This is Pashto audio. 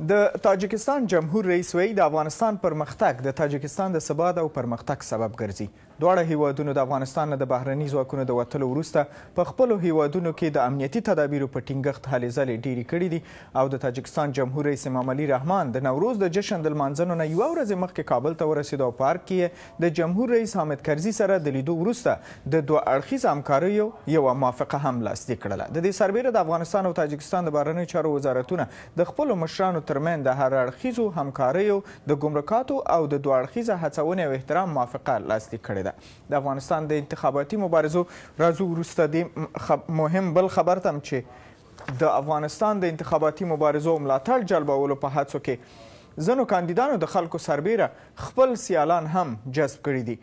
د تاجکستان جمهور رئیس وایي د افغانستان پرمختګ د تاجکستان د ثبات او پرمختګ سبب ګرځي دواړه هیوادونو د افغانستان نه د بهرني ځواکونو د وتلو وروسته په خپلو هیوادونو کې د امنیتي تدابیرو په ټینګښت هلې ځلې ډېرې کړي دي او د تاجکستان جمهور رئیس امام علي رحمان د نوروز د جشن د لمانځنو نه یوه ورځې مخکې کابل ته ورسېد او پارک کې د جمهور رئیس حامد کرزي سره د لیدو وروسته د دوه اړخیز همکاریو یوه موافقه هم لاسلیک کړله د دې سربیره د افغانستان او تاجکستان د بهرنیو چارو وزارتونه د خپلو مشرانو ترمن د هر اړخیزو همکاریو د ګمرکاتو او د دواړخیزه هڅونې او احترام موافقه لاسلیک کړې ده د افغانستان د انتخاباتي مبارزو راځو وروسته د مهم بل خبر تم چې د افغانستان د انتخاباتي مبارزو ملاتړ جلبولو په هڅو کې ځینو کاندیدانو د خلکو سربیره خپل سیالان هم جذب کړي دي